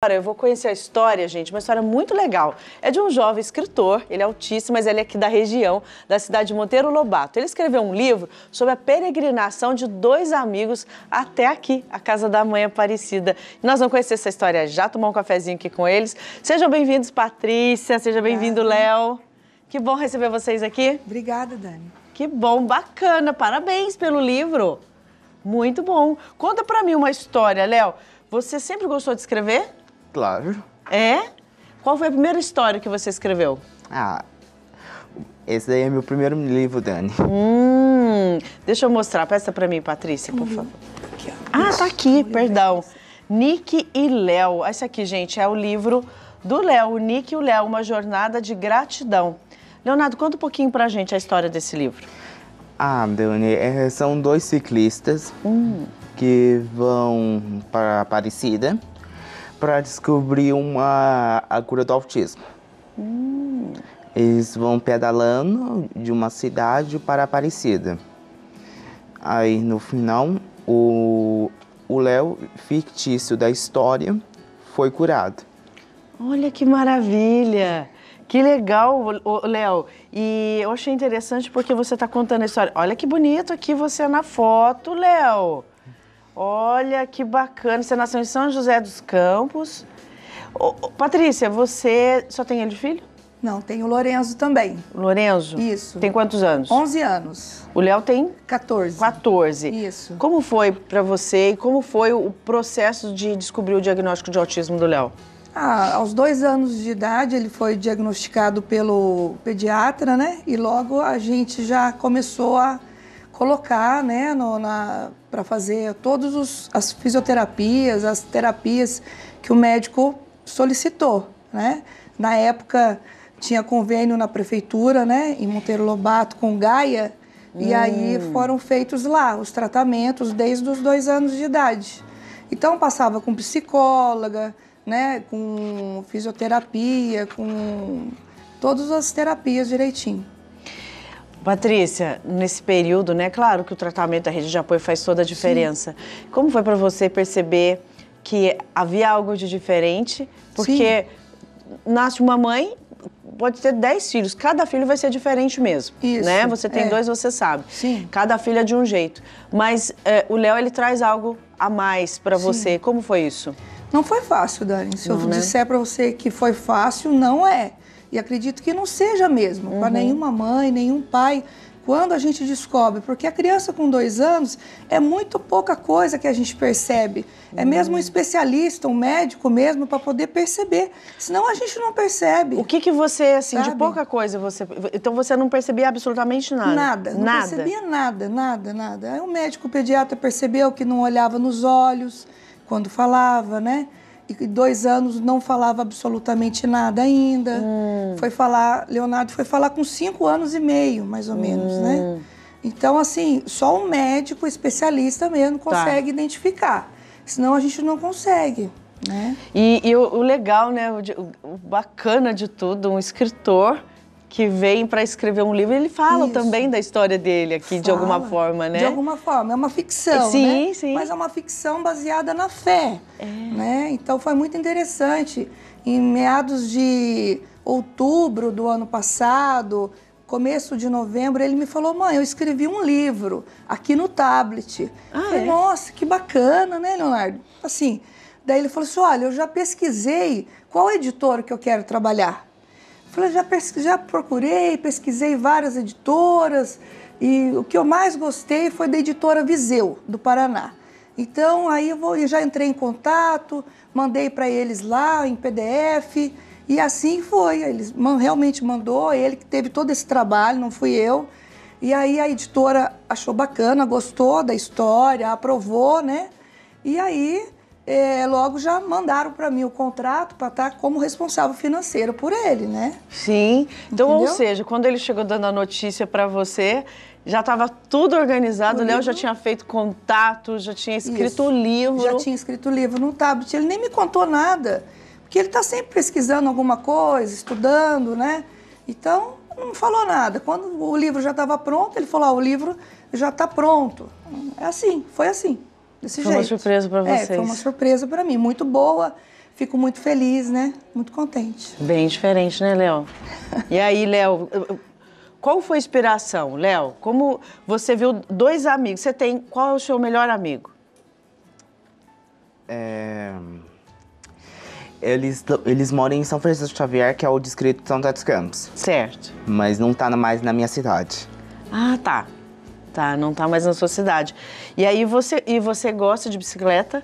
Agora eu vou conhecer a história, gente, uma história muito legal. É de um jovem escritor, ele é autista, mas ele é aqui da região, da cidade de Monteiro Lobato. Ele escreveu um livro sobre a peregrinação de dois amigos até aqui, a casa da mãe Aparecida. E nós vamos conhecer essa história já, tomar um cafezinho aqui com eles. Sejam bem-vindos, Patrícia, seja bem-vindo, Léo. Que bom receber vocês aqui. Obrigada, Dani. Que bom, bacana, parabéns pelo livro. Muito bom. Conta pra mim uma história, Léo. Você sempre gostou de escrever? Claro. É? Qual foi a primeira história que você escreveu? Ah, esse daí é meu primeiro livro, Dani. Hum, deixa eu mostrar. Peça para mim, Patrícia, por favor. ah, tá aqui, perdão. Nick e Léo. Esse aqui, gente, é o livro do Léo, o Nick e o Léo, Uma Jornada de Gratidão. Leonardo, conta um pouquinho pra gente a história desse livro. Ah, Dani, é, são dois ciclistas hum. que vão para a Aparecida para descobrir uma, a cura do autismo. Hum. Eles vão pedalando de uma cidade para Aparecida. Aí no final, o Léo fictício da história foi curado. Olha que maravilha! Que legal, Léo. E eu achei interessante porque você está contando a história. Olha que bonito aqui você na foto, Léo. Olha que bacana. Você nasceu em São José dos Campos. Patrícia, você só tem ele de filho? Não, tem o Lorenzo também. Lorenzo? Isso. Tem quantos anos? 11 anos. O Léo tem? 14. 14. Isso. Como foi para você e como foi o processo de descobrir o diagnóstico de autismo do Léo? Ah, aos dois anos de idade ele foi diagnosticado pelo pediatra, né? E logo a gente já começou a colocar né, para fazer todas as fisioterapias, as terapias que o médico solicitou. Né? Na época tinha convênio na prefeitura, né, em Monteiro Lobato, com Gaia, hum. e aí foram feitos lá os tratamentos desde os dois anos de idade. Então passava com psicóloga, né, com fisioterapia, com todas as terapias direitinho. Patrícia, nesse período, né, claro que o tratamento da rede de apoio faz toda a diferença. Sim. Como foi para você perceber que havia algo de diferente? Porque Sim. nasce uma mãe, pode ter 10 filhos, cada filho vai ser diferente mesmo, Isso, né? Você tem é. dois, você sabe. Sim. Cada filho é de um jeito. Mas é, o Léo, ele traz algo a mais para você. Como foi isso? Não foi fácil, Dani. Se não, eu né? disser para você que foi fácil, não é. E acredito que não seja mesmo uhum. para nenhuma mãe, nenhum pai, quando a gente descobre, porque a criança com dois anos é muito pouca coisa que a gente percebe. É uhum. mesmo um especialista, um médico mesmo, para poder perceber. Senão a gente não percebe. O que que você, assim, sabe? de pouca coisa você. Então você não percebia absolutamente nada? Nada, não nada. percebia nada, nada, nada. Aí o médico pediatra percebeu que não olhava nos olhos quando falava, né? e dois anos não falava absolutamente nada ainda. Hum. Foi falar, Leonardo foi falar com cinco anos e meio, mais ou hum. menos, né? Hum. Então, assim, só um médico especialista mesmo tá. consegue tá. identificar. Senão a gente não consegue. Né? E, e o, o, legal, né? O, o, bacana de tudo, um escritor que vem para escrever um livro, ele fala Isso. também da história dele aqui, fala, de alguma forma, né? De alguma forma, é uma ficção, sim, né? Sim. Mas é uma ficção baseada na fé, é. né? Então foi muito interessante. Em meados de outubro do ano passado, começo de novembro, ele me falou: mãe, eu escrevi um livro aqui no tablet. Ah, falei, é? Nossa, que bacana, né, Leonardo? Assim, daí ele falou assim: olha, eu já pesquisei qual editor que eu quero trabalhar. Falei, já, já procurei, pesquisei várias editoras e o que eu mais gostei foi da editora Viseu, do Paraná. Então aí eu, vou, eu já entrei em contato, mandei para eles lá em PDF e assim foi. Eles realmente mandou, ele que teve todo esse trabalho, não fui eu. E aí a editora achou bacana, gostou da história, aprovou, né? E aí é, logo já mandaram para mim o contrato para estar tá como responsável financeiro por ele, né? Sim. Então, Entendeu? ou seja, quando ele chegou dando a notícia para você, já estava tudo organizado, o né? Léo já tinha feito contato, já tinha escrito o livro. Já tinha escrito o livro no tablet. Ele nem me contou nada, porque ele está sempre pesquisando alguma coisa, estudando, né? Então, não falou nada. Quando o livro já estava pronto, ele falou: ah, o livro já está pronto. É assim, foi assim desse foi jeito. É, foi uma surpresa para vocês. É, foi uma surpresa para mim, muito boa. Fico muito feliz, né? Muito contente. Bem diferente, né, Léo? E aí, Léo, qual foi a inspiração, Léo? Como você viu dois amigos? Você tem qual é o seu melhor amigo? É... Eles, eles moram em São Francisco Xavier, que é o distrito de São José Campos. Certo. Mas não tá mais na minha cidade. Ah, tá. Tá, não tá mais na sua cidade. E aí você, e você gosta de bicicleta?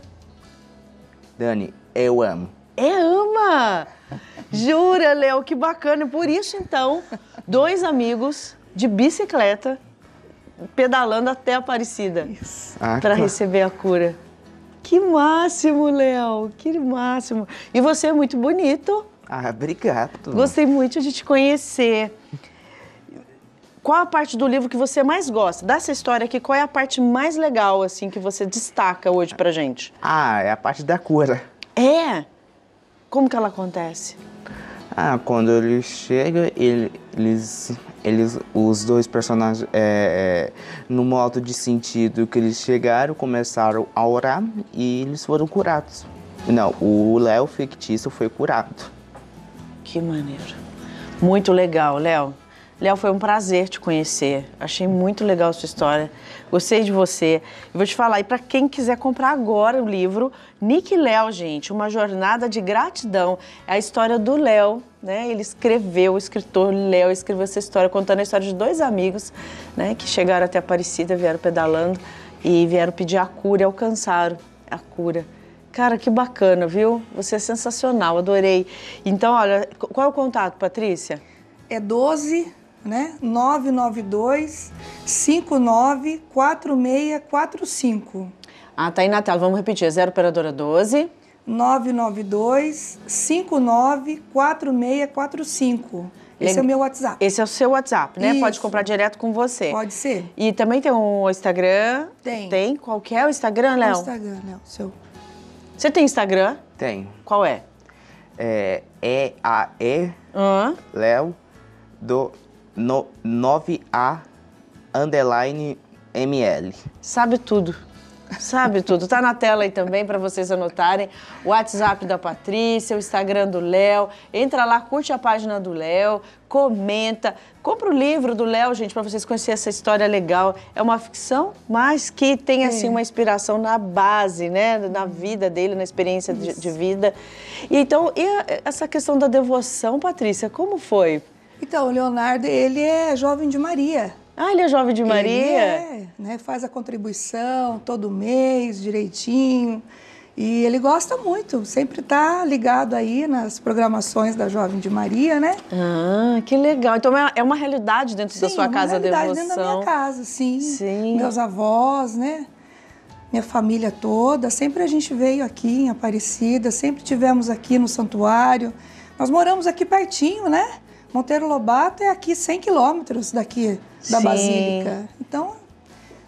Dani, eu amo. É ama! Jura, Léo, que bacana. Por isso, então, dois amigos de bicicleta pedalando até Aparecida ah, para receber a cura. Que máximo, Léo, que máximo. E você é muito bonito. Ah, obrigado. Gostei muito de te conhecer. Qual a parte do livro que você mais gosta? Dessa história aqui, qual é a parte mais legal, assim, que você destaca hoje pra gente? Ah, é a parte da cura. É? Como que ela acontece? Ah, quando ele chega, ele, eles, eles, os dois personagens, é, é, no modo de sentido que eles chegaram, começaram a orar e eles foram curados. Não, o Léo fictício foi curado. Que maneiro. Muito legal, Léo. Léo, foi um prazer te conhecer. Achei muito legal a sua história. Gostei de você. vou te falar, e para quem quiser comprar agora o livro, Nick Léo, gente, Uma Jornada de Gratidão. É a história do Léo, né? Ele escreveu, o escritor Léo escreveu essa história, contando a história de dois amigos, né? Que chegaram até Aparecida, vieram pedalando e vieram pedir a cura e alcançaram a cura. Cara, que bacana, viu? Você é sensacional, adorei. Então, olha, qual é o contato, Patrícia? É 12 né? 992 594645. Ah, tá aí, tela. Vamos repetir. 0 operadora 12. 992 594645 Esse é o meu WhatsApp. Esse é o seu WhatsApp, né? Isso. Pode comprar direto com você. Pode ser. E também tem um Instagram? Tem. Tem? Qual que é o Instagram, Léo? o Instagram, Léo. Seu. Você tem Instagram? tem Qual é? É E-A-E, Léo do no, 9A underline ML. Sabe tudo. Sabe tudo. Tá na tela aí também para vocês anotarem. O WhatsApp da Patrícia, o Instagram do Léo. Entra lá, curte a página do Léo, comenta. Compra o livro do Léo, gente, para vocês conhecerem essa história legal. É uma ficção, mas que tem é. assim uma inspiração na base, né, na vida dele, na experiência de, de, vida. E então, e a, essa questão da devoção, Patrícia, como foi? Então, o Leonardo, ele é jovem de Maria. Ah, ele é jovem de Maria? Ele é, né? Faz a contribuição todo mês, direitinho. E ele gosta muito, sempre está ligado aí nas programações da Jovem de Maria, né? Ah, que legal. Então é, é uma realidade dentro sim, da sua casa de realidade dentro da minha casa, sim. sim. Meus avós, né? Minha família toda, sempre a gente veio aqui em Aparecida, sempre tivemos aqui no santuário. Nós moramos aqui pertinho, né? Monteiro Lobato é aqui 100 quilômetros daqui da Sim. Basílica. Então,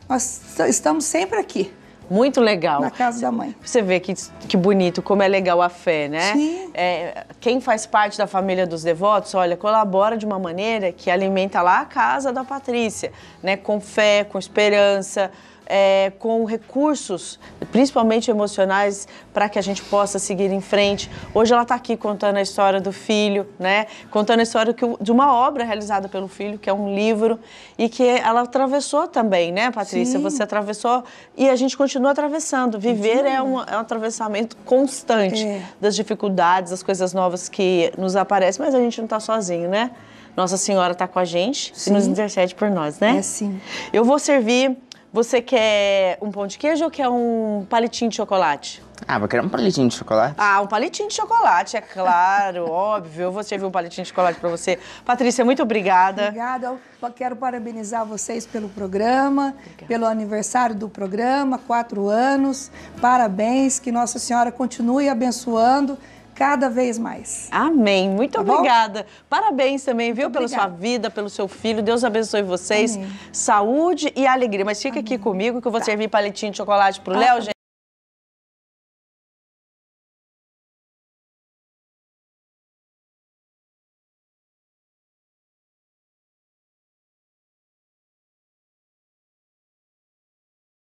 nós estamos sempre aqui. Muito legal. Na casa da mãe. Você vê que, que bonito, como é legal a fé, né? Sim. É, quem faz parte da família dos devotos, olha, colabora de uma maneira que alimenta lá a casa da Patrícia, né? Com fé, com esperança, é, com recursos, principalmente emocionais, para que a gente possa seguir em frente. Hoje ela está aqui contando a história do filho, né? contando a história que, de uma obra realizada pelo filho, que é um livro, e que ela atravessou também, né, Patrícia? Sim. Você atravessou e a gente continua atravessando. Viver É, um, é, um atravessamento constante é. das dificuldades, das coisas novas que nos aparecem, mas a gente não está sozinho, né? Nossa Senhora está com a gente sim. e nos intercede por nós, né? É sim. Eu vou servir você quer um pão de queijo ou quer um palitinho de chocolate? Ah, vou querer um palitinho de chocolate. Ah, um palitinho de chocolate, é claro, óbvio. Eu vou servir um palitinho de chocolate para você. Patrícia, muito obrigada. Obrigada. Eu quero parabenizar vocês pelo programa, obrigada. pelo aniversário do programa, quatro anos. Parabéns, que Nossa Senhora continue abençoando cada vez mais. Amém. Muito tá obrigada. Bom? Parabéns também, viu, Muito pela obrigada. sua vida, pelo seu filho. Deus abençoe vocês. Amém. Saúde e alegria. Mas fica Amém. aqui comigo que eu vou tá. servir palitinho de chocolate pro ah, Léo, tá, tá. gente.